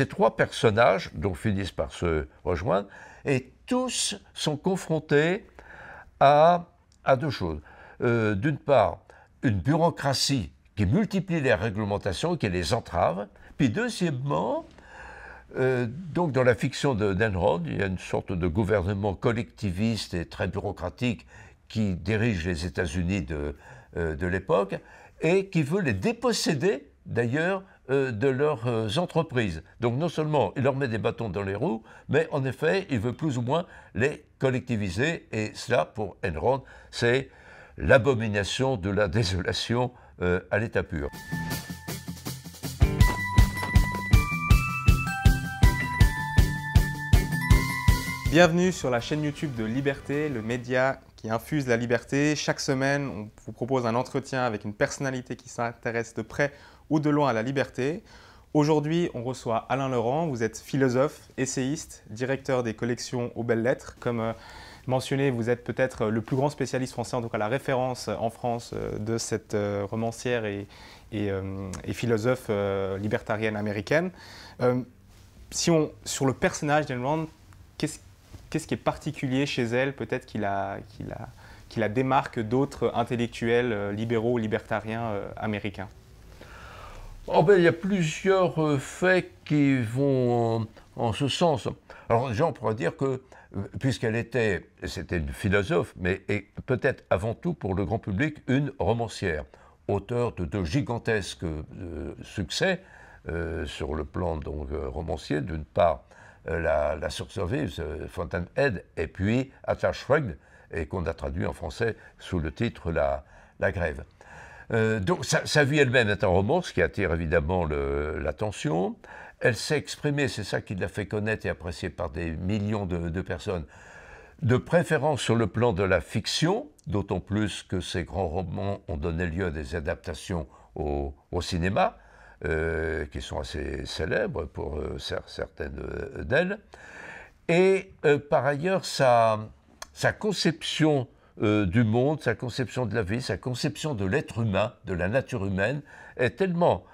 Ces trois personnages, dont finissent par se rejoindre, et tous sont confrontés à, à deux choses. Euh, d'une part, une bureaucratie qui multiplie les réglementations, qui les entrave. Puis deuxièmement, euh, donc dans la fiction de d'Enron, il y a une sorte de gouvernement collectiviste et très bureaucratique qui dirige les États-Unis de, euh, de l'époque et qui veut les déposséder d'ailleurs euh, de leurs euh, entreprises. Donc non seulement il leur met des bâtons dans les roues, mais en effet, il veut plus ou moins les collectiviser. Et cela, pour Enron, c'est l'abomination de la désolation euh, à l'état pur. Bienvenue sur la chaîne YouTube de Liberté, le média qui infuse la liberté. Chaque semaine, on vous propose un entretien avec une personnalité qui s'intéresse de près ou de loin à la liberté. Aujourd'hui, on reçoit Alain Laurent. Vous êtes philosophe, essayiste, directeur des collections aux belles lettres. Comme euh, mentionné, vous êtes peut-être le plus grand spécialiste français, en tout cas la référence euh, en France euh, de cette romancière et, et, philosophe libertarienne américaine. si on, sur le personnage d'Alain Laurent, qu'est-ce qu'est-ce qui est particulier chez elle, peut-être qu'il la, démarque d'autres intellectuels euh, libéraux libertariens euh, américains oh, ben, Il y a plusieurs euh, faits qui vont en, ce sens. Alors déjà, on pourrait dire que, puisqu'elle était, c'était une philosophe, mais peut-être avant tout pour le grand public, une romancière, auteur de deux gigantesques succès sur le plan donc, romancier, d'une part euh, la, la euh, «Fontaine Fountainhead, et puis Atterschweg, et qu'on a traduit en français sous le titre La, grève. Euh, donc sa, vie elle-même est un roman, ce qui attire évidemment l'attention. Elle s'est exprimée, c'est ça qui l'a fait connaître et apprécier par des millions de, personnes, de préférence sur le plan de la fiction, d'autant plus que ses grands romans ont donné lieu à des adaptations au cinéma. Euh, qui sont assez célèbres pour euh, certaines euh, d'elles. Et par ailleurs, sa, conception du monde, sa conception de la vie, sa conception de l'être humain, de la nature humaine, est tellement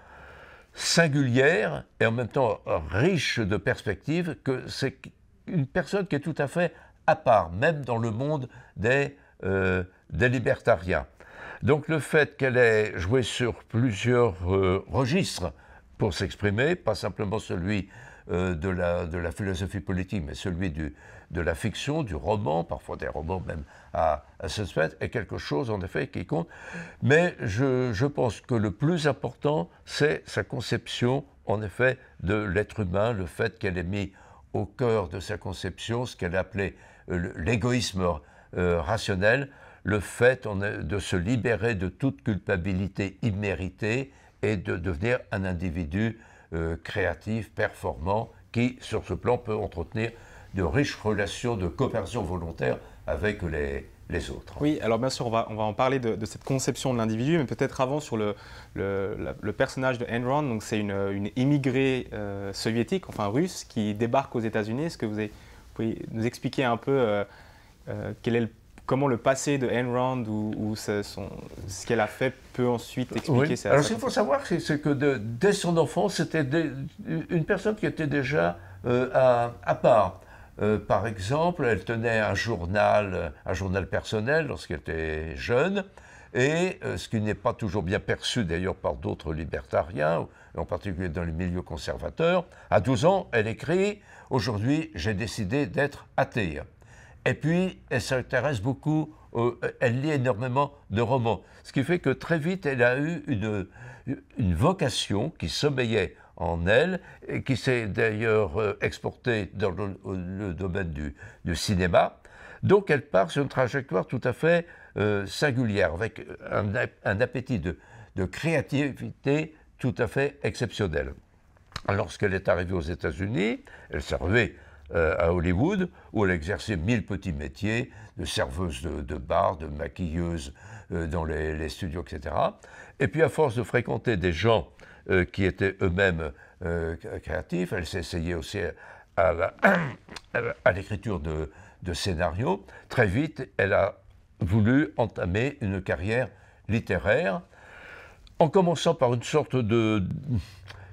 singulière et en même temps riche de perspectives que c'est une personne qui est tout à fait à part, même dans le monde des libertariens. Donc le fait qu'elle ait joué sur plusieurs euh, registres pour s'exprimer, pas simplement celui euh, de, la, philosophie politique, mais celui de la fiction, du roman, parfois des romans même à, ce sujet, est quelque chose en effet qui compte. Mais je, pense que le plus important, c'est sa conception en effet de l'être humain, le fait qu'elle ait mis au cœur de sa conception ce qu'elle appelait euh, l'égoïsme rationnel, le fait de se libérer de toute culpabilité imméritée et de devenir un individu euh, créatif, performant, qui, sur ce plan, peut entretenir de riches relations de coopération volontaire avec les, les autres. Oui, alors bien sûr, on va, on va en parler de, cette conception de l'individu, mais peut-être avant sur le, le, personnage de Enron. Donc, c'est une, immigrée euh, soviétique, enfin russe, qui débarque aux États-Unis. Est-ce que vous, pouvez nous expliquer un peu euh, quel est le comment le passé de Enron ou, ce, qu'elle a fait peut ensuite expliquer ça. Alors, ce qu'il faut savoir, c'est que dès son enfance, c'était une personne qui était déjà euh, à, part. Euh, par exemple, elle tenait un journal, un journal personnel lorsqu'elle était jeune, et euh, ce qui n'est pas toujours bien perçu d'ailleurs par d'autres libertariens, en particulier dans les milieux conservateurs. À 12 ans, elle écrit Aujourd'hui, j'ai décidé d'être athée. Et puis, elle s'intéresse beaucoup, euh, elle lit énormément de romans. Ce qui fait que très vite, elle a eu une, vocation qui sommeillait en elle, et qui s'est d'ailleurs euh, exportée dans le, domaine du, cinéma. Donc, elle part sur une trajectoire tout à fait euh, singulière, avec un, appétit de, de créativité tout à fait exceptionnel. Lorsqu'elle est arrivée aux États-Unis, elle servait euh, à Hollywood, où elle exerçait mille petits métiers, de serveuse de, bar, de maquilleuse euh, dans les, studios, etc. Et puis à force de fréquenter des gens euh, qui étaient eux-mêmes créatifs, elle s'est essayée aussi à, à l'écriture de scénarios. Très vite, elle a voulu entamer une carrière littéraire en commençant par une sorte de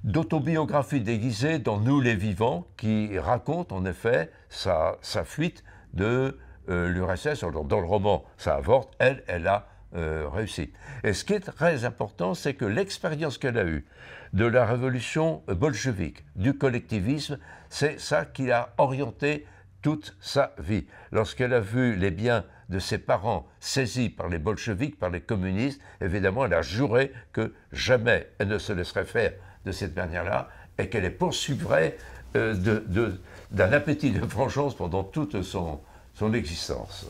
d'autobiographie déguisée dans Nous les vivants, qui raconte en effet sa, sa fuite de euh, l'URSS. Dans le roman, ça avorte, elle, elle a euh, réussi. Et ce qui est très important, c'est que l'expérience qu'elle a eue de la révolution bolchevique, du collectivisme, c'est ça qui a orienté toute sa vie. Lorsqu'elle a vu les biens de ses parents saisis par les bolcheviques, par les communistes, évidemment, elle a juré que jamais elle ne se laisserait faire de cette manière-là et qu'elle est poursuivrait euh, d'un appétit de vengeance pendant toute son, existence.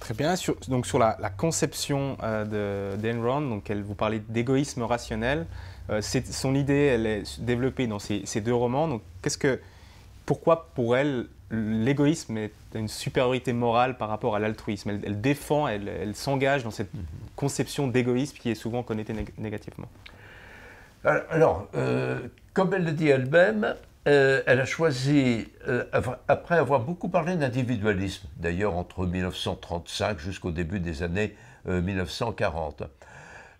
Très bien. Sur, donc sur la, conception euh, de d'Enron, donc elle vous parlait d'égoïsme rationnel. Euh, son idée, elle est développée dans ces, deux romans. Donc quest que, pourquoi pour elle l'égoïsme est une supériorité morale par rapport à l'altruisme elle, défend, elle, s'engage dans cette mm-hmm. conception d'égoïsme qui est souvent connue négativement. Euh, alors, euh, comme elle le dit elle-même, euh, elle a choisi, après avoir beaucoup parlé d'individualisme, d'ailleurs entre 1935 jusqu'au début des années 1940,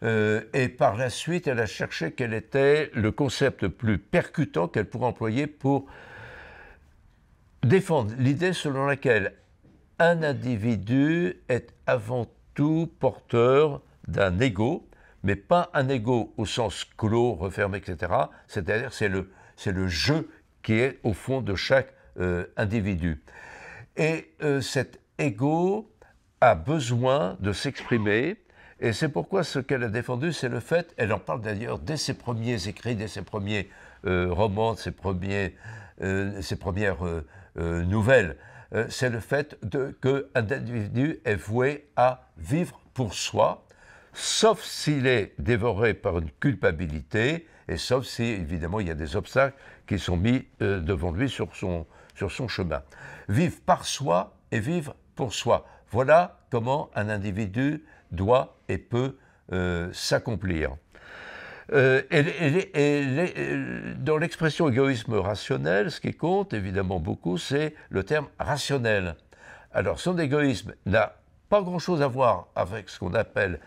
et par la suite, elle a cherché quel était le concept le plus percutant qu'elle pourrait employer pour défendre l'idée selon laquelle un individu est avant tout porteur d'un ego, mais pas un ego au sens clos, refermé, etc. C'est-à-dire c'est le, c'est le jeu qui est au fond de chaque euh, individu. Et euh, cet ego a besoin de s'exprimer, et c'est pourquoi ce qu'elle a défendu, c'est le fait, elle en parle d'ailleurs dès ses premiers écrits, dès ses premiers euh, romans, ses, premiers, ses premières nouvelles, c'est le fait qu'un individu est voué à vivre pour soi, sauf s'il est dévoré par une culpabilité, et sauf si, évidemment, il y a des obstacles qui sont mis euh, devant lui sur son, sur son chemin. Vivre par soi et vivre pour soi. Voilà comment un individu doit et peut euh, s'accomplir. Euh, dans l'expression égoïsme rationnel, ce qui compte évidemment beaucoup, c'est le terme rationnel. Alors son égoïsme n'a pas grand-chose à voir avec ce qu'on appelle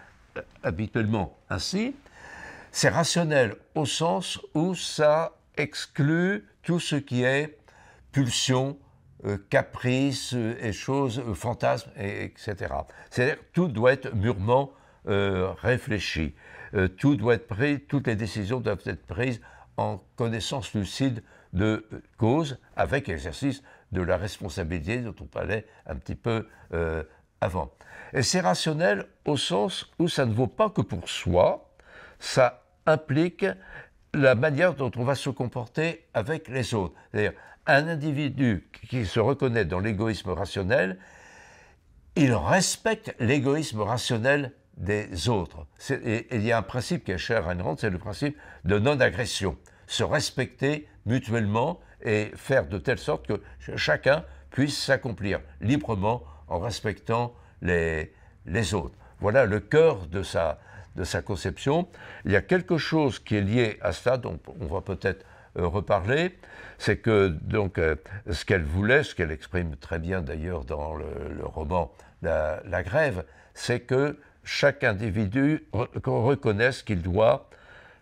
habituellement ainsi, c'est rationnel au sens où ça exclut tout ce qui est pulsion, euh, caprice euh, et choses, euh, fantasmes, etc. C'est-à-dire tout doit être mûrement réfléchi, tout doit être pris, toutes les décisions doivent être prises en connaissance lucide de cause, avec exercice de la responsabilité dont on parlait un petit peu avant. Et c'est rationnel au sens où ça ne vaut pas que pour soi, ça implique la manière dont on va se comporter avec les autres. C'est-à-dire, un individu qui se reconnaît dans l'égoïsme rationnel, il respecte l'égoïsme rationnel des autres. il y a un principe qui est cher à Ayn c'est le principe de non-agression. Se respecter mutuellement et faire de telle sorte que chacun puisse s'accomplir librement en respectant les, autres. Voilà le cœur de sa, de sa conception. Il y a quelque chose qui est lié à cela, dont on va peut-être euh, reparler, c'est que donc euh, ce qu'elle voulait, ce qu'elle exprime très bien d'ailleurs dans le, roman la, grève, c'est que chaque individu reconnaisse qu'il doit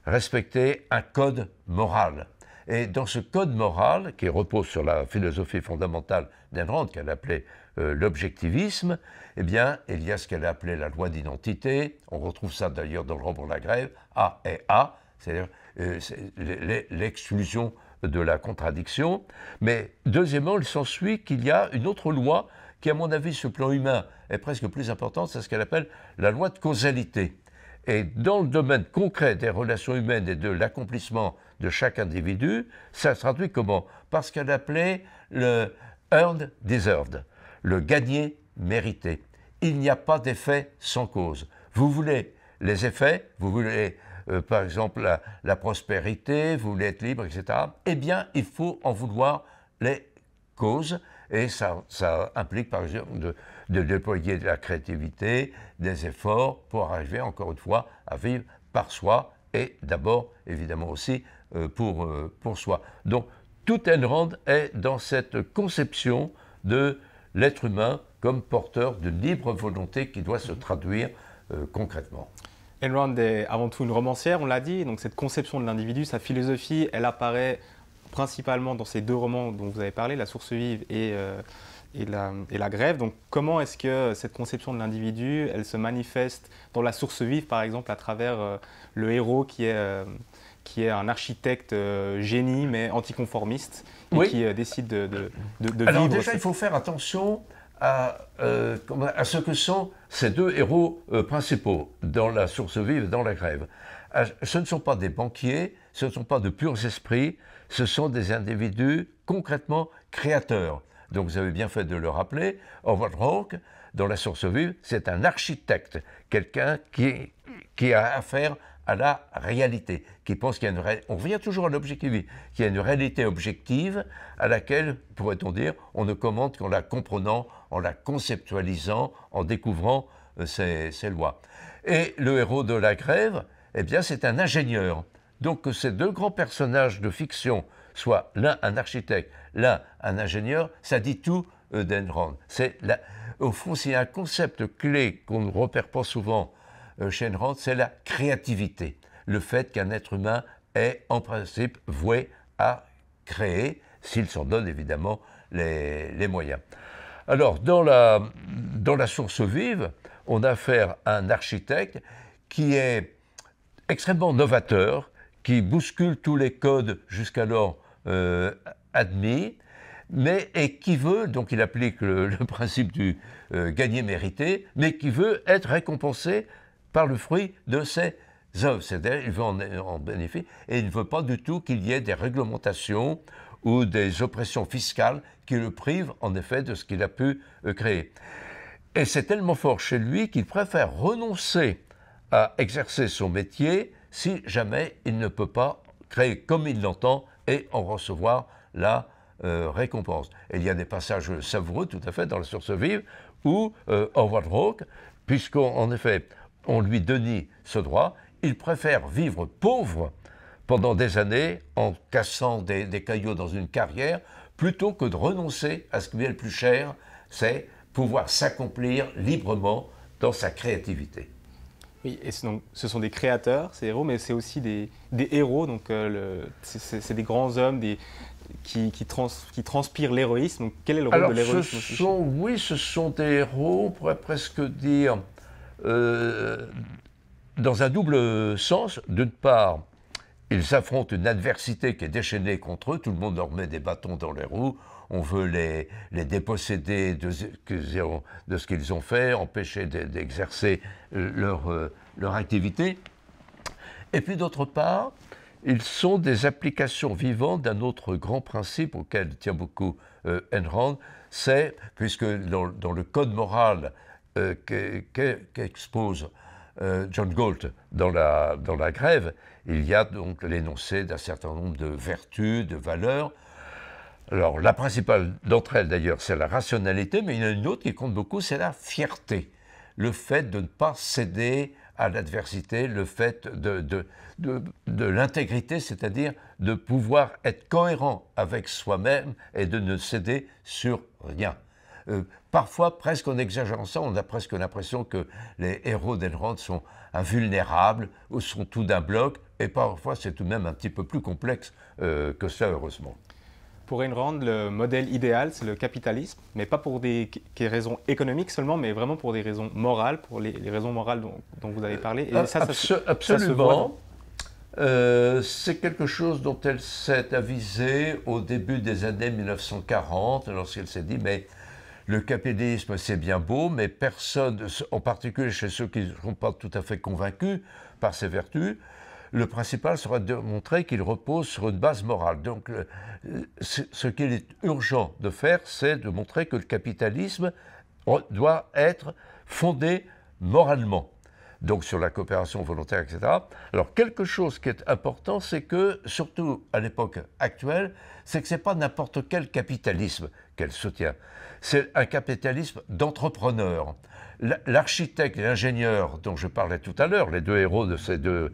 respecter un code moral. Et dans ce code moral, qui repose sur la philosophie fondamentale d'Enrand, qu'elle appelait euh, l'objectivisme, eh bien, il y a ce qu'elle appelait la loi d'identité. On retrouve ça d'ailleurs dans le roman La Grève, A et A, c'est-à-dire euh, l'exclusion de la contradiction. Mais deuxièmement, il s'ensuit qu'il y a une autre loi qui, à mon avis, ce plan humain est presque plus importante, c'est ce qu'elle appelle la loi de causalité. Et dans le domaine concret des relations humaines et de l'accomplissement de chaque individu, ça se traduit comment Parce qu'elle appelait le earned, deserved le gagner mérité. Il n'y a pas d'effet sans cause. Vous voulez les effets, vous voulez euh, par exemple la, prospérité, vous voulez être libre, etc. Eh bien, il faut en vouloir les causes et ça, ça implique par exemple de, déployer de la créativité, des efforts pour arriver encore une fois à vivre par soi et d'abord évidemment aussi euh, pour, euh, pour soi. Donc, tout Enrand est dans cette conception de l'être humain comme porteur de libre volonté qui doit se traduire euh, concrètement. Elrond est avant tout une romancière, on l'a dit, donc cette conception de l'individu, sa philosophie, elle apparaît principalement dans ces deux romans dont vous avez parlé, La source vive et, euh, et, la, grève. Donc comment est-ce que cette conception de l'individu, elle se manifeste dans La source vive, par exemple, à travers euh, le héros qui est qui est un architecte euh, génie mais anticonformiste et qui euh, décide de, de, Alors Déjà, il faut faire attention à, euh, à, ce que sont ces deux héros principaux dans la source vive et dans la grève. Ah, ce ne sont pas des banquiers, ce ne sont pas de purs esprits, ce sont des individus concrètement créateurs. Donc vous avez bien fait de le rappeler, Howard rock dans la source vive, c'est un architecte, quelqu'un qui, qui a affaire à la réalité, qui pense qu'il y a une réalité, on revient toujours à l'objectif, qu'il y a une réalité objective à laquelle, pourrait-on dire, on ne commente qu'en la comprenant, en la conceptualisant, en découvrant euh, ses, lois. Et le héros de la grève, eh bien, c'est un ingénieur. Donc que ces deux grands personnages de fiction soient l'un un architecte, l'un un ingénieur, ça dit tout euh, C'est au fond, c'est un concept clé qu'on ne repère pas souvent euh, c'est la créativité, le fait qu'un être humain est en principe voué à créer, s'il s'en donne évidemment les, moyens. Alors, dans la, dans la source vive, on a affaire à un architecte qui est extrêmement novateur, qui bouscule tous les codes jusqu'alors euh, admis, mais et qui veut, donc il applique le, principe du euh, gagner mérité, mais qui veut être récompensé par le fruit de ses œuvres. C'est-à-dire, il veut en, bénéficier et il ne veut pas du tout qu'il y ait des réglementations ou des oppressions fiscales qui le privent en effet de ce qu'il a pu euh, créer. Et c'est tellement fort chez lui qu'il préfère renoncer à exercer son métier si jamais il ne peut pas créer comme il l'entend et en recevoir la euh, récompense. il y a des passages savoureux tout à fait dans la source vive où euh, Howard puisqu'en effet on lui denie ce droit, il préfère vivre pauvre pendant des années en cassant des, des cailloux dans une carrière plutôt que de renoncer à ce qui lui est le plus cher, c'est pouvoir s'accomplir librement dans sa créativité. Oui, et ce, ce sont des créateurs, ces héros, mais c'est aussi des, héros, donc euh, c'est des grands hommes des, qui, qui transpirent l'héroïsme. Quel est le rôle de l'héroïsme Oui, ce sont des héros, on pourrait presque dire euh, dans un double sens. D'une part, ils affrontent une adversité qui est déchaînée contre eux, tout le monde leur met des bâtons dans les roues, on veut les, les déposséder de, ce qu'ils ont fait, empêcher d'exercer euh, leur, euh, leur activité. Et puis d'autre part, ils sont des applications vivantes d'un autre grand principe auquel tient beaucoup Enron, c'est, puisque dans, le code moral euh, qu'expose euh, John Galt dans la, dans la grève, il y a donc l'énoncé d'un certain nombre de vertus, de valeurs. Alors la principale d'entre elles d'ailleurs, c'est la rationalité, mais il y en a une autre qui compte beaucoup, c'est la fierté. Le fait de ne pas céder à l'adversité, le fait de, de l'intégrité, c'est-à-dire de pouvoir être cohérent avec soi-même et de ne céder sur rien. Euh, parfois presque en exagérant ça, on a presque l'impression que les héros Rand sont invulnérables, ou sont tout d'un bloc, et parfois c'est tout de même un petit peu plus complexe euh, que ça, heureusement. Pour Enrand, le modèle idéal, c'est le capitalisme, mais pas pour des, raisons économiques seulement, mais vraiment pour des raisons morales, pour les, raisons morales dont, vous avez parlé. absolument. c'est quelque chose dont elle s'est avisée au début des années 1940, lorsqu'elle s'est dit, mais le capitalisme, c'est bien beau, mais personne, en particulier chez ceux qui ne sont pas tout à fait convaincus par ses vertus, le principal sera de montrer qu'il repose sur une base morale. Donc, ce qu'il est urgent de faire, c'est de montrer que le capitalisme doit être fondé moralement donc sur la coopération volontaire, etc. Alors quelque chose qui est important, c'est que, surtout à l'époque actuelle, c'est que ce n'est pas n'importe quel capitalisme qu'elle soutient. C'est un capitalisme d'entrepreneurs. L'architecte et l'ingénieur dont je parlais tout à l'heure, les deux héros de ces deux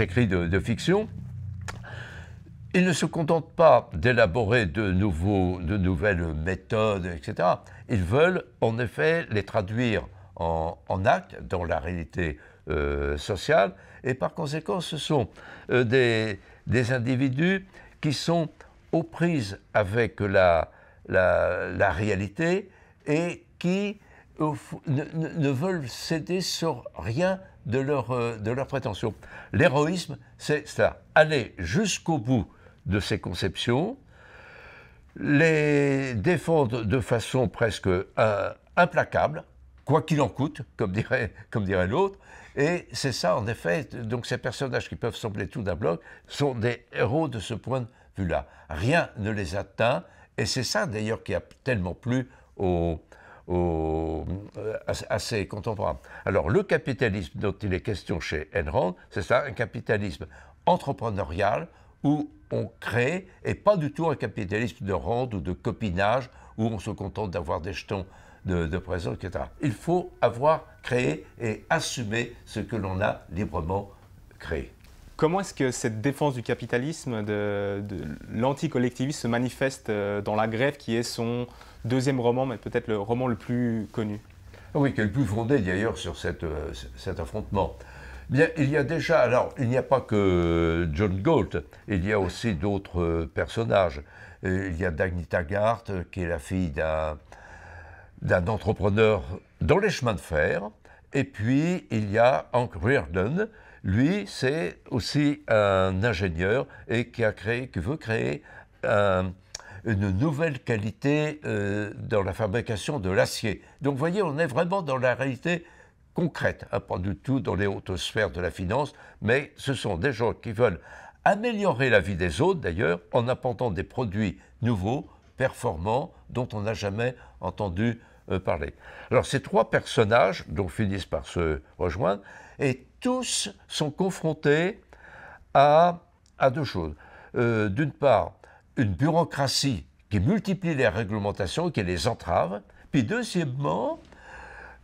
écrits de, fiction, ils ne se contentent pas d'élaborer de, de nouvelles méthodes, etc. Ils veulent en effet les traduire en, acte dans la réalité euh, sociale. Et par conséquent, ce sont euh, des, des, individus qui sont aux prises avec la, la, réalité et qui ne, veulent céder sur rien de leurs euh, de leur prétentions. L'héroïsme, c'est ça, aller jusqu'au bout de ses conceptions, les défendre de façon presque implacable, quoi qu'il en coûte, comme dirait, l'autre. Et c'est ça, en effet, donc ces personnages qui peuvent sembler tout d'un bloc sont des héros de ce point de vue-là. Rien ne les atteint, et c'est ça d'ailleurs qui a tellement plu au assez euh, à, contemporains. Alors le capitalisme dont il est question chez Enron, c'est ça, un capitalisme entrepreneurial où on crée, et pas du tout un capitalisme de rente ou de copinage, où on se contente d'avoir des jetons de, Il faut avoir créé et assumé ce que l'on a librement créé. Comment est-ce que cette défense du capitalisme, de, de l'anticollectivisme, se manifeste euh, dans La Grève, qui est son deuxième roman, mais peut-être le roman le plus connu Oui, qui est le plus fondé d'ailleurs sur euh, cet affrontement. Bien, il y a déjà, alors il n'y a pas que John Galt, il y a aussi d'autres euh, personnages. Il y a Dagny Taggart, qui est la fille d'un d'un entrepreneur dans les chemins de fer. Et puis, il y a Hank Reardon. Lui, c'est aussi un ingénieur et qui, a créé, qui veut créer euh, une nouvelle qualité euh, dans la fabrication de l'acier. Donc, vous voyez, on est vraiment dans la réalité concrète, hein, pas du tout dans les hautes sphères de la finance, mais ce sont des gens qui veulent améliorer la vie des autres, d'ailleurs, en apportant des produits nouveaux, performants, dont on n'a jamais entendu euh, parler. Alors ces trois personnages, dont finissent par se rejoindre, et tous sont confrontés à, deux choses. Euh, d'une part, une bureaucratie qui multiplie les réglementations, qui les entrave, puis deuxièmement,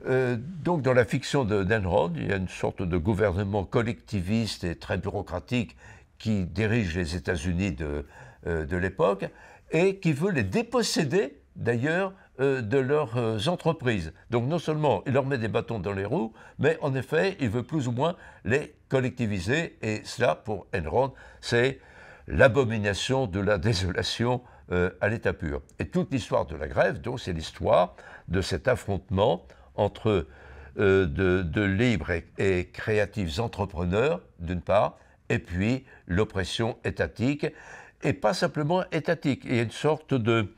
euh, donc dans la fiction de d'Enron, il y a une sorte de gouvernement collectiviste et très bureaucratique qui dirige les États-Unis de l'époque et qui veut les déposséder d'ailleurs euh, de leurs euh, entreprises. Donc non seulement il leur met des bâtons dans les roues, mais en effet, il veut plus ou moins les collectiviser. Et cela, pour Enron, c'est l'abomination de la désolation euh, à l'état pur. Et toute l'histoire de la grève, donc, c'est l'histoire de cet affrontement entre de, libres et, et créatifs entrepreneurs, d'une part, et puis l'oppression étatique, et pas simplement étatique. Il y a une sorte de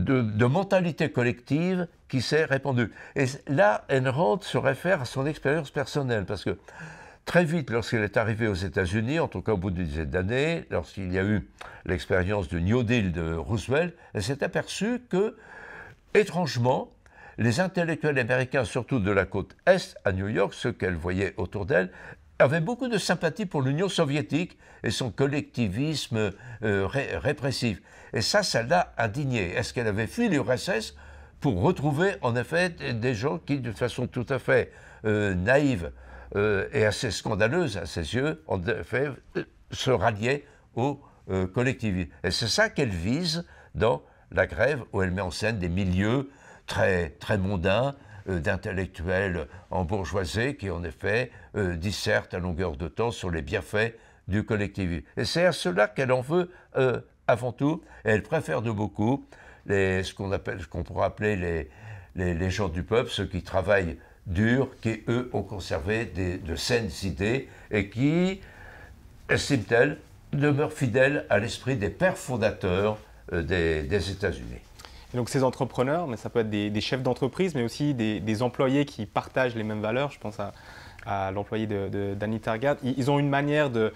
de, mentalité collective qui s'est répandue. Et là, rent se réfère à son expérience personnelle, parce que très vite, lorsqu'elle est arrivée aux États-Unis, en tout cas au bout d'une dizaine d'années, lorsqu'il y a eu l'expérience du New Deal de Roosevelt, elle s'est aperçue que, étrangement, les intellectuels américains, surtout de la côte Est à New York, ceux qu'elle voyait autour d'elle, avait beaucoup de sympathie pour l'Union soviétique et son collectivisme euh, répressif. Et ça, ça l'a indigné. Est-ce qu'elle avait fui l'URSS pour retrouver en effet des gens qui, de façon tout à fait euh, naïve euh, et assez scandaleuse à ses yeux, en effet, se ralliaient au collectivisme. Et c'est ça qu'elle vise dans la grève, où elle met en scène des milieux très, très mondains, euh, d'intellectuels en bourgeoisie qui, en effet, euh, dissertent à longueur de temps sur les bienfaits du collectivisme. Et c'est à cela qu'elle en veut euh, avant tout, elle préfère de beaucoup les, ce qu'on appelle, ce qu'on pourrait appeler les, les, gens du peuple, ceux qui travaillent dur, qui eux ont conservé de saines idées et qui, estime-t-elle, demeurent fidèles à l'esprit des pères fondateurs des États-Unis donc ces entrepreneurs, mais ça peut être des, chefs d'entreprise, mais aussi des, employés qui partagent les mêmes valeurs. Je pense à, à l'employé d'Annie de, Ils, ils, ont une manière de,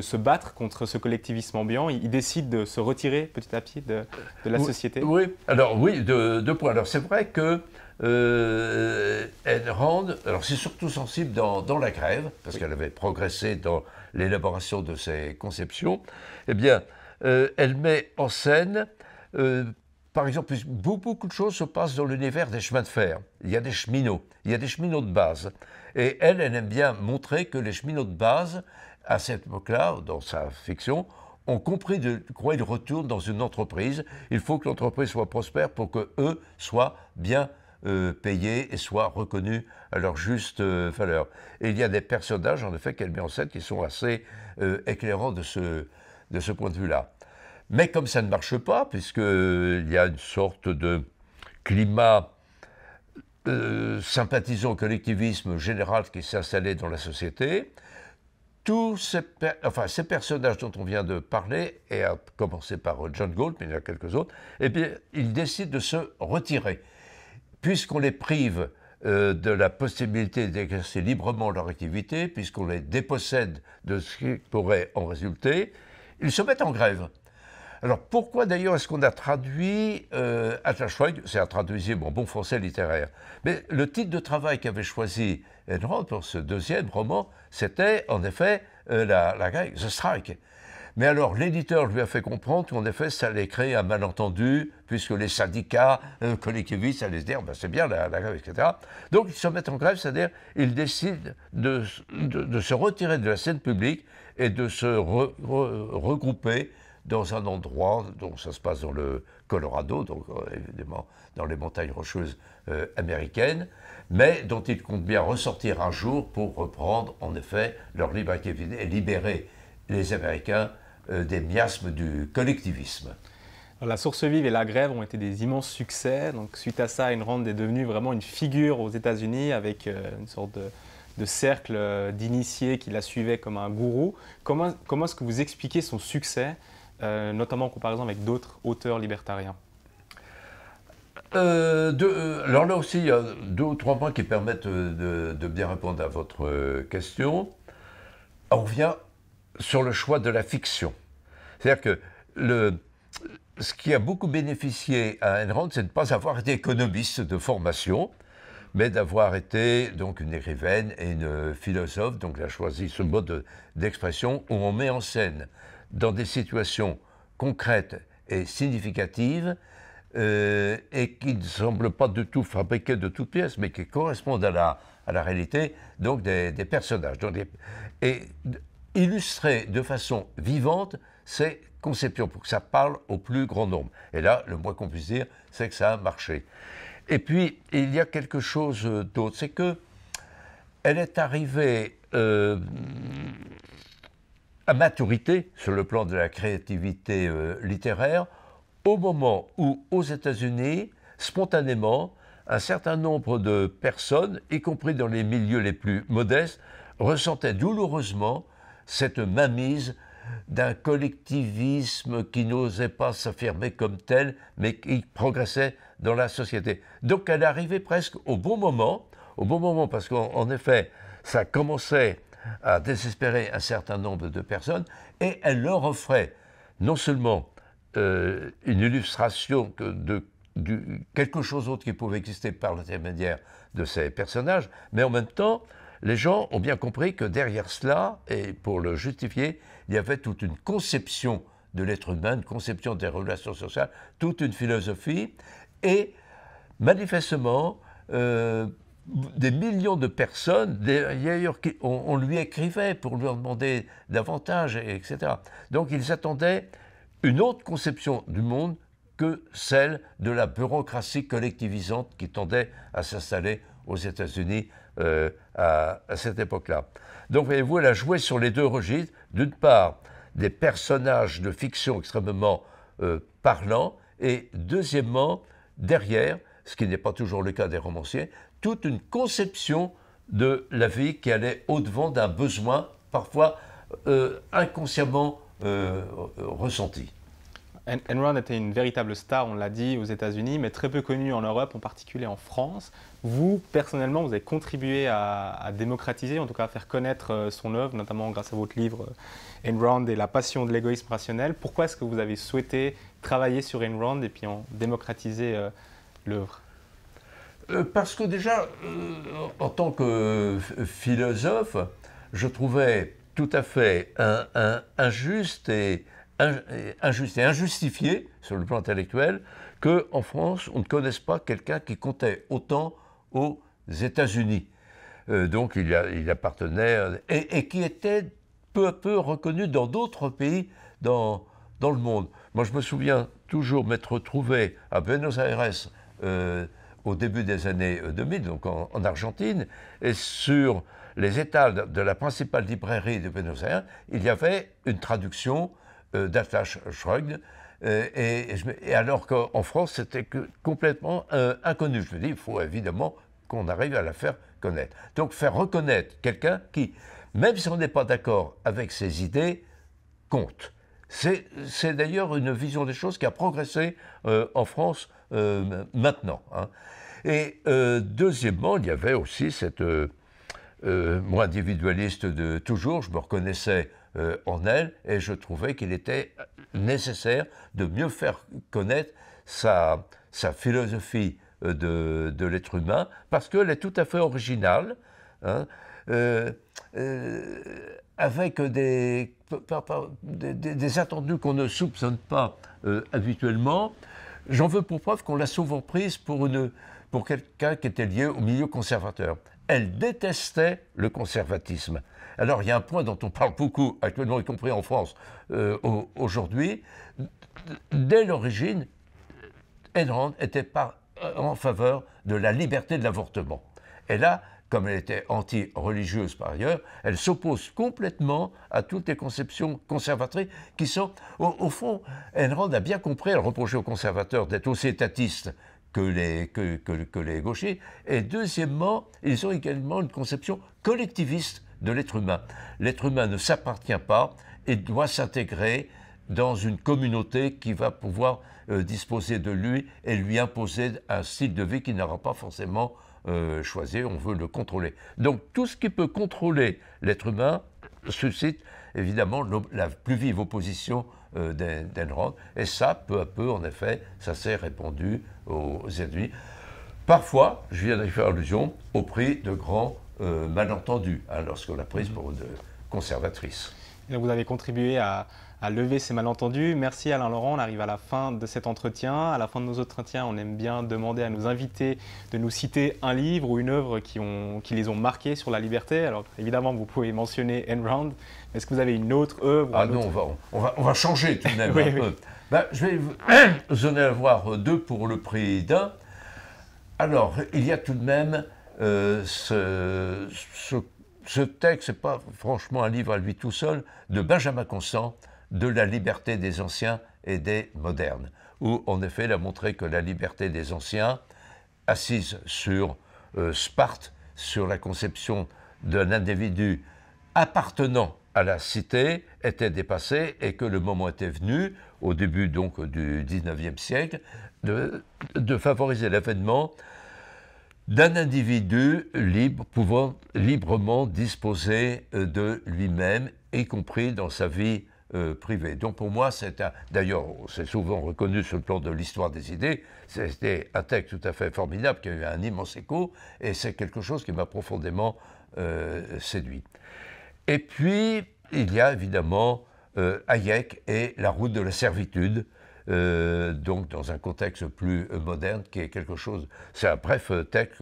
se battre contre ce collectivisme ambiant. Ils, décident de se retirer petit à petit de, la société. Oui, alors oui, deux, points. Alors c'est vrai que euh, elle alors c'est surtout sensible dans, la grève, parce qu'elle avait progressé dans l'élaboration de ses conceptions, eh bien, euh, elle met en scène euh, par exemple, beaucoup de choses se passent dans l'univers des chemins de fer. Il y a des cheminots, il y a des cheminots de base. Et elle, elle aime bien montrer que les cheminots de base, à cette époque-là, dans sa fiction, ont compris de quoi ils retournent dans une entreprise. Il faut que l'entreprise soit prospère pour que eux soient bien euh, payés et soient reconnus à leur juste euh, valeur. Et il y a des personnages, en effet, qu'elle met en scène qui sont assez euh, éclairants de ce point de vue-là. Mais comme ça ne marche pas, puisqu'il euh, y a une sorte de climat euh, sympathisant au collectivisme général qui s'est installé dans la société, tous ces, enfin, ces personnages dont on vient de parler, et à commencer par euh, John Gould, mais il y a quelques autres, eh bien, ils décident de se retirer. Puisqu'on les prive de la possibilité d'exercer librement leur activité, puisqu'on les dépossède de ce qui pourrait en résulter, ils se mettent en grève. Alors pourquoi d'ailleurs est-ce qu'on a traduit euh, Schweig C'est à traduire, bon, bon français littéraire. Mais le titre de travail qu'avait choisi Enron pour ce deuxième roman, c'était en effet euh, la, la The Strike. Mais alors l'éditeur lui a fait comprendre qu'en effet ça allait créer un malentendu, puisque les syndicats euh, collectivistes allaient se dire bah, c'est bien la, la, grève, etc. Donc ils se mettent en grève, c'est-à-dire ils décident de, se retirer de la scène publique et de se regrouper dans un endroit, dont ça se passe dans le Colorado, donc euh, évidemment dans les montagnes rocheuses euh, américaines, mais dont ils comptent bien ressortir un jour pour reprendre en effet leur liberté et libérer les Américains euh, des miasmes du collectivisme. la source vive et la grève ont été des immenses succès. Donc, suite à ça, Ayn Rand est devenue vraiment une figure aux États-Unis avec une sorte de, de cercle d'initiés qui la suivaient comme un gourou. Comment, comment est-ce que vous expliquez son succès euh, notamment en comparaison avec d'autres auteurs libertariens euh, de, euh, alors là aussi, il y a deux ou trois points qui permettent de, bien répondre à votre question. On revient sur le choix de la fiction. C'est-à-dire que le, ce qui a beaucoup bénéficié à Enron, c'est de ne pas avoir été économiste de formation, mais d'avoir été donc une écrivaine et une philosophe. Donc elle a choisi ce mode d'expression où on met en scène dans des situations concrètes et significatives euh, et qui ne semblent pas du tout fabriquées de toutes pièces, mais qui correspondent à la, à la réalité donc des, personnages. Donc et illustrer de façon vivante ces conceptions pour que ça parle au plus grand nombre. Et là, le moins qu'on puisse dire, c'est que ça a marché. Et puis, il y a quelque chose euh, d'autre, c'est que elle est arrivée euh, à maturité sur le plan de la créativité euh, littéraire au moment où, aux États-Unis, spontanément, un certain nombre de personnes, y compris dans les milieux les plus modestes, ressentaient douloureusement cette mainmise d'un collectivisme qui n'osait pas s'affirmer comme tel, mais qui progressait dans la société. Donc elle arrivait presque au bon moment, au bon moment, parce qu'en effet, ça commençait a désespéré un certain nombre de personnes et elle leur offrait non seulement euh, une illustration de, quelque chose d'autre qui pouvait exister par l'intermédiaire de ces personnages, mais en même temps, les gens ont bien compris que derrière cela, et pour le justifier, il y avait toute une conception de l'être humain, une conception des relations sociales, toute une philosophie, et manifestement, euh, des millions de personnes d'ailleurs on, lui écrivait pour lui en demander davantage, etc. Donc ils attendaient une autre conception du monde que celle de la bureaucratie collectivisante qui tendait à s'installer aux États-Unis euh, à, cette époque-là. Donc voyez-vous, elle a joué sur les deux registres. D'une part, des personnages de fiction extrêmement euh, parlants, et deuxièmement, derrière, ce qui n'est pas toujours le cas des romanciers, toute une conception de la vie qui allait au-devant d'un besoin parfois euh, inconsciemment euh, ressenti. Enron était une véritable star, on l'a dit, aux États-Unis, mais très peu connue en Europe, en particulier en France. Vous, personnellement, vous avez contribué à, démocratiser, en tout cas à faire connaître euh, son œuvre, notamment grâce à votre livre Enron et la passion de l'égoïsme rationnel. Pourquoi est-ce que vous avez souhaité travailler sur Enron et puis en démocratiser l'œuvre euh, parce que déjà, euh, en tant que euh, philosophe, je trouvais tout à fait un, injuste, et, injustifié, sur le plan intellectuel, qu'en France, on ne connaisse pas quelqu'un qui comptait autant aux États-Unis. donc il, a, il appartenait, et, qui était peu à peu reconnu dans d'autres pays dans, dans le monde. Moi, je me souviens toujours m'être retrouvé à Buenos Aires au début des années 2000, euh, donc en, Argentine, et sur les étals de la principale librairie de Buenos Aires, il y avait une traduction euh, d'Atlas euh, et, alors qu'en France, c'était complètement euh, inconnu. Je me dis, il faut évidemment qu'on arrive à la faire connaître. Donc faire reconnaître quelqu'un qui, même si on n'est pas d'accord avec ses idées, compte. C'est d'ailleurs une vision des choses qui a progressé en France euh, maintenant. Hein. Et euh, deuxièmement, il y avait aussi cette, euh, moi individualiste de toujours, je me reconnaissais en elle et je trouvais qu'il était nécessaire de mieux faire connaître sa, philosophie de, l'être humain parce qu'elle est tout à fait originale. Hein. avec des, des, attendus qu'on ne soupçonne pas habituellement, J'en veux pour preuve qu'on l'a souvent prise pour, pour quelqu'un qui était lié au milieu conservateur. Elle détestait le conservatisme. Alors il y a un point dont on parle beaucoup, actuellement y compris en France, euh, aujourd'hui. Dès l'origine, elle était en faveur de la liberté de l'avortement. Et là, comme elle était anti-religieuse par ailleurs, elle s'oppose complètement à toutes les conceptions conservatrices qui sont, au, fond fond, rendent a bien compris, elle reprochait aux conservateurs d'être aussi étatistes que les, que, les gauchers, et deuxièmement, ils ont également une conception collectiviste de l'être humain. L'être humain ne s'appartient pas et doit s'intégrer dans une communauté qui va pouvoir euh, disposer de lui et lui imposer un style de vie qui n'aura pas forcément euh, choisir, on veut le contrôler. Donc tout ce qui peut contrôler l'être humain suscite évidemment la plus vive opposition euh, d'Enron. Et ça, peu à peu, en effet, ça s'est répandu aux états Parfois, je viens d'y faire allusion, au prix de grands euh, malentendus, hein, lorsqu'on la prise pour de mm-hmm. conservatrice. vous avez contribué à, à lever ces malentendus. Merci Alain Laurent, on arrive à la fin de cet entretien. À la fin de nos entretiens, on aime bien demander à nos invités de nous citer un livre ou une œuvre qui, ont, qui les ont marqués sur la liberté. Alors évidemment, vous pouvez mentionner Enround. Est-ce que vous avez une autre œuvre Ah non, on, va, changer tout de même. Hein. Ben, je vais vous en avoir deux pour le prix d'un. Alors, il y a tout de même euh, ce, ce, ce texte, c'est pas franchement un livre à lui tout seul, de Benjamin Constant, de la liberté des anciens et des modernes, où en effet il a montré que la liberté des anciens, assise sur euh, Sparte, sur la conception d'un individu appartenant à la cité, était dépassée et que le moment était venu, au début donc du e siècle, de, de favoriser l'avènement d'un individu libre, pouvant librement disposer euh, de lui-même, y compris dans sa vie euh, privé. Donc pour moi, c'est d'ailleurs, c'est souvent reconnu sur le plan de l'histoire des idées, c'était un texte tout à fait formidable qui a eu un immense écho, et c'est quelque chose qui m'a profondément euh, séduit. Et puis, il y a évidemment euh, Hayek et la route de la servitude, donc dans un contexte plus moderne, qui est quelque chose, c'est un bref texte,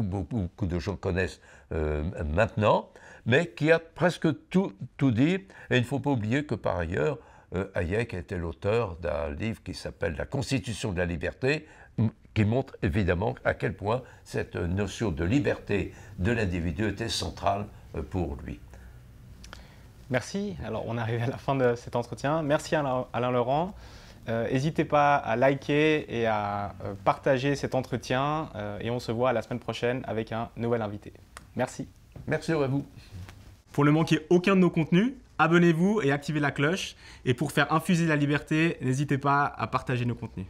beaucoup, de gens connaissent euh, maintenant, mais qui a presque tout, tout dit. Et il ne faut pas oublier que par ailleurs, euh, Hayek était l'auteur d'un livre qui s'appelle La Constitution de la liberté, qui montre évidemment à quel point cette notion de liberté de l'individu était centrale euh, pour lui. Merci. Alors, on arrive à la fin de cet entretien. Merci à Alain Laurent. Euh, n'hésitez pas à liker et à euh, partager cet entretien. Euh, et on se voit la semaine prochaine avec un nouvel invité. Merci. Merci à vous. Pour ne manquer aucun de nos contenus, abonnez-vous et activez la cloche. Et pour faire infuser la liberté, n'hésitez pas à partager nos contenus.